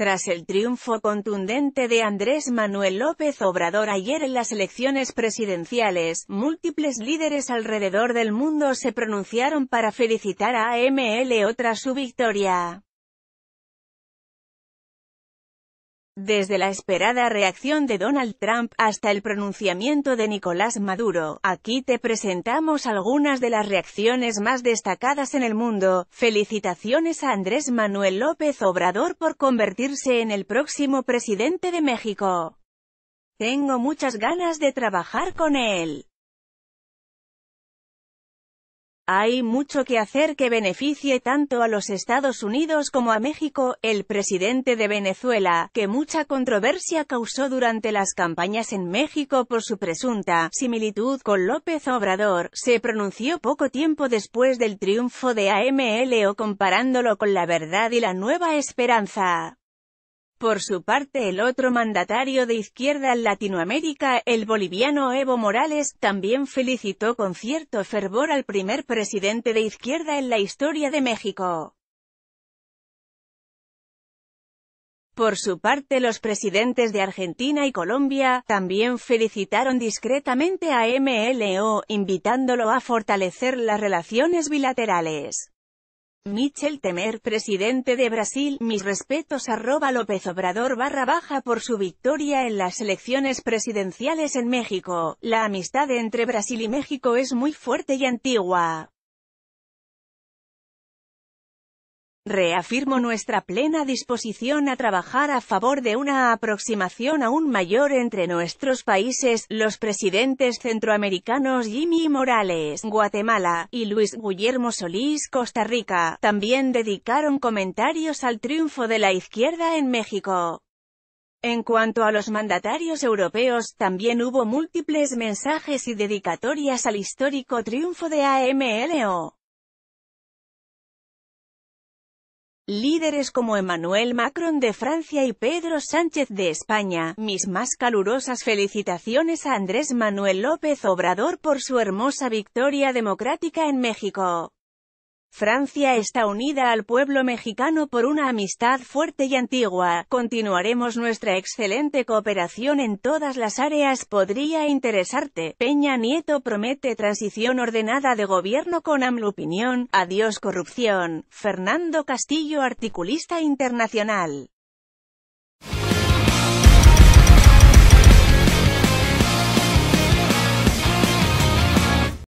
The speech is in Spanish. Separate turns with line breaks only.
Tras el triunfo contundente de Andrés Manuel López Obrador ayer en las elecciones presidenciales, múltiples líderes alrededor del mundo se pronunciaron para felicitar a AMLO tras su victoria. Desde la esperada reacción de Donald Trump hasta el pronunciamiento de Nicolás Maduro, aquí te presentamos algunas de las reacciones más destacadas en el mundo. Felicitaciones a Andrés Manuel López Obrador por convertirse en el próximo presidente de México. Tengo muchas ganas de trabajar con él. Hay mucho que hacer que beneficie tanto a los Estados Unidos como a México, el presidente de Venezuela, que mucha controversia causó durante las campañas en México por su presunta similitud con López Obrador, se pronunció poco tiempo después del triunfo de AMLO comparándolo con la verdad y la nueva esperanza. Por su parte el otro mandatario de izquierda en Latinoamérica, el boliviano Evo Morales, también felicitó con cierto fervor al primer presidente de izquierda en la historia de México. Por su parte los presidentes de Argentina y Colombia, también felicitaron discretamente a MLO, invitándolo a fortalecer las relaciones bilaterales. Michel Temer presidente de Brasil Mis respetos arroba López Obrador barra baja por su victoria en las elecciones presidenciales en México. La amistad entre Brasil y México es muy fuerte y antigua. Reafirmo nuestra plena disposición a trabajar a favor de una aproximación aún mayor entre nuestros países, los presidentes centroamericanos Jimmy Morales, Guatemala, y Luis Guillermo Solís, Costa Rica, también dedicaron comentarios al triunfo de la izquierda en México. En cuanto a los mandatarios europeos, también hubo múltiples mensajes y dedicatorias al histórico triunfo de AMLO. Líderes como Emmanuel Macron de Francia y Pedro Sánchez de España, mis más calurosas felicitaciones a Andrés Manuel López Obrador por su hermosa victoria democrática en México. Francia está unida al pueblo mexicano por una amistad fuerte y antigua. Continuaremos nuestra excelente cooperación en todas las áreas. Podría interesarte. Peña Nieto promete transición ordenada de gobierno con AMLUPinión. Adiós corrupción. Fernando Castillo, articulista internacional.